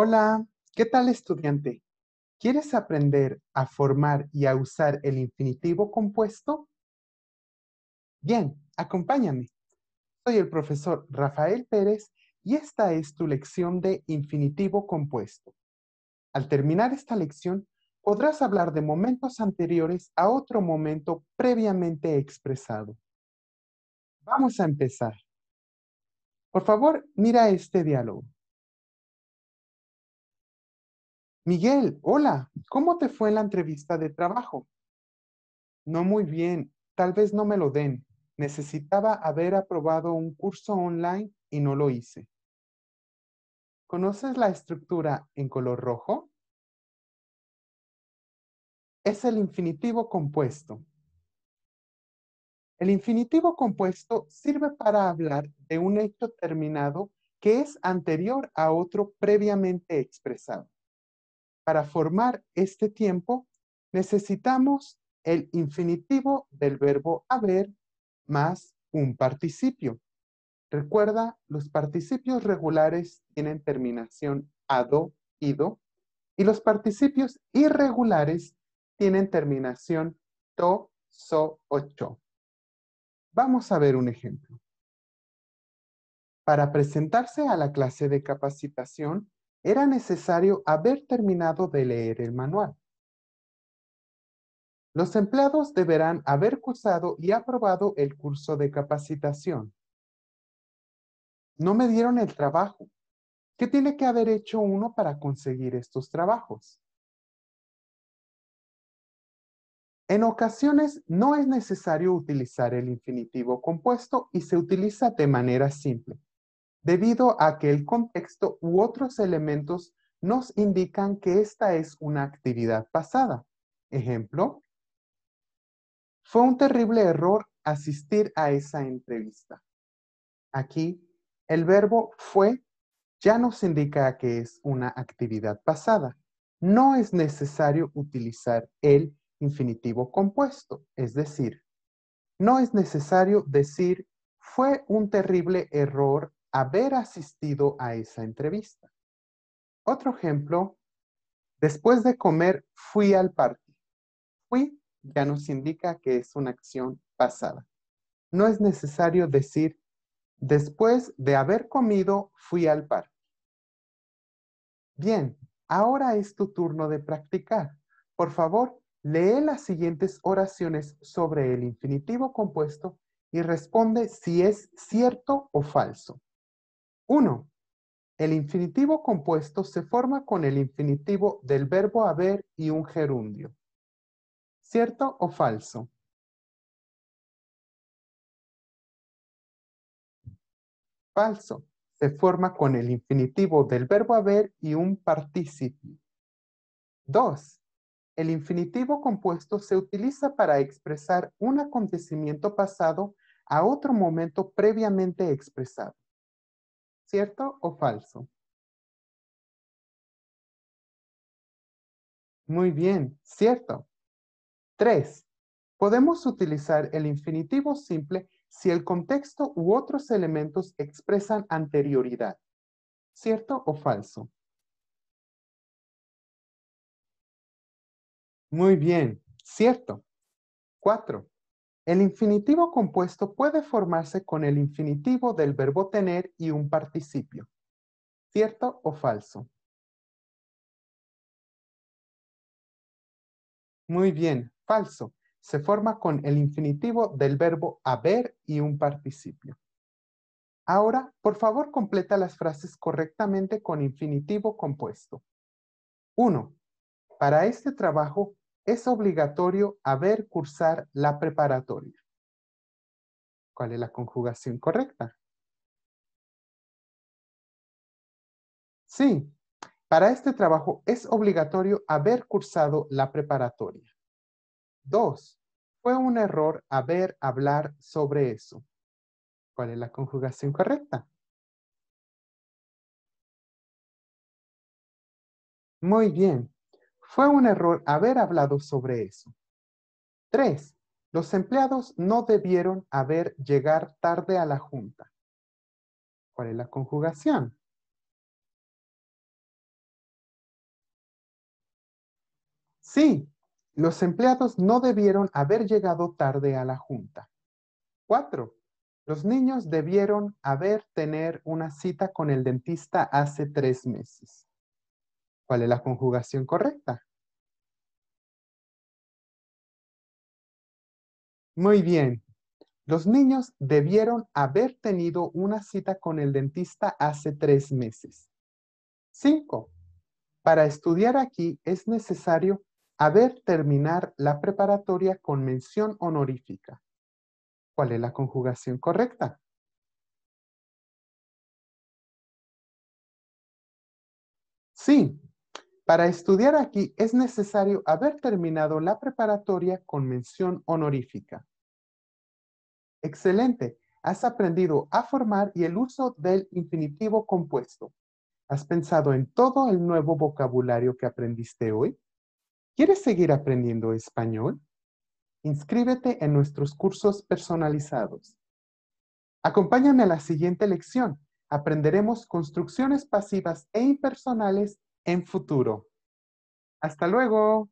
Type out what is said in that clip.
Hola, ¿qué tal estudiante? ¿Quieres aprender a formar y a usar el infinitivo compuesto? Bien, acompáñame. Soy el profesor Rafael Pérez y esta es tu lección de infinitivo compuesto. Al terminar esta lección, podrás hablar de momentos anteriores a otro momento previamente expresado. Vamos a empezar. Por favor, mira este diálogo. Miguel, hola, ¿cómo te fue la entrevista de trabajo? No muy bien, tal vez no me lo den. Necesitaba haber aprobado un curso online y no lo hice. ¿Conoces la estructura en color rojo? Es el infinitivo compuesto. El infinitivo compuesto sirve para hablar de un hecho terminado que es anterior a otro previamente expresado para formar este tiempo, necesitamos el infinitivo del verbo haber más un participio. Recuerda, los participios regulares tienen terminación ado, ido, y los participios irregulares tienen terminación to, so ocho. Vamos a ver un ejemplo. Para presentarse a la clase de capacitación, era necesario haber terminado de leer el manual. Los empleados deberán haber cursado y aprobado el curso de capacitación. No me dieron el trabajo. ¿Qué tiene que haber hecho uno para conseguir estos trabajos? En ocasiones no es necesario utilizar el infinitivo compuesto y se utiliza de manera simple debido a que el contexto u otros elementos nos indican que esta es una actividad pasada. Ejemplo, fue un terrible error asistir a esa entrevista. Aquí, el verbo fue ya nos indica que es una actividad pasada. No es necesario utilizar el infinitivo compuesto, es decir, no es necesario decir fue un terrible error haber asistido a esa entrevista. Otro ejemplo, después de comer fui al parque. Fui ya nos indica que es una acción pasada. No es necesario decir, después de haber comido fui al parque. Bien, ahora es tu turno de practicar. Por favor, lee las siguientes oraciones sobre el infinitivo compuesto y responde si es cierto o falso. 1. El infinitivo compuesto se forma con el infinitivo del verbo haber y un gerundio. ¿Cierto o falso? Falso. Se forma con el infinitivo del verbo haber y un participio. 2. El infinitivo compuesto se utiliza para expresar un acontecimiento pasado a otro momento previamente expresado. ¿Cierto o falso? Muy bien, cierto. 3. Podemos utilizar el infinitivo simple si el contexto u otros elementos expresan anterioridad. ¿Cierto o falso? Muy bien, cierto. 4. El infinitivo compuesto puede formarse con el infinitivo del verbo tener y un participio. ¿Cierto o falso? Muy bien, falso. Se forma con el infinitivo del verbo haber y un participio. Ahora, por favor, completa las frases correctamente con infinitivo compuesto. 1. Para este trabajo, es obligatorio haber cursado la preparatoria. ¿Cuál es la conjugación correcta? Sí, para este trabajo es obligatorio haber cursado la preparatoria. Dos, fue un error haber hablar sobre eso. ¿Cuál es la conjugación correcta? Muy bien, fue un error haber hablado sobre eso. Tres, los empleados no debieron haber llegado tarde a la junta. ¿Cuál es la conjugación? Sí, los empleados no debieron haber llegado tarde a la junta. Cuatro, los niños debieron haber tener una cita con el dentista hace tres meses. ¿Cuál es la conjugación correcta? Muy bien. Los niños debieron haber tenido una cita con el dentista hace tres meses. Cinco. Para estudiar aquí es necesario haber terminar la preparatoria con mención honorífica. ¿Cuál es la conjugación correcta? Sí, para estudiar aquí es necesario haber terminado la preparatoria con mención honorífica. Excelente. Has aprendido a formar y el uso del infinitivo compuesto. ¿Has pensado en todo el nuevo vocabulario que aprendiste hoy? ¿Quieres seguir aprendiendo español? Inscríbete en nuestros cursos personalizados. Acompáñame a la siguiente lección. Aprenderemos construcciones pasivas e impersonales en futuro. Hasta luego.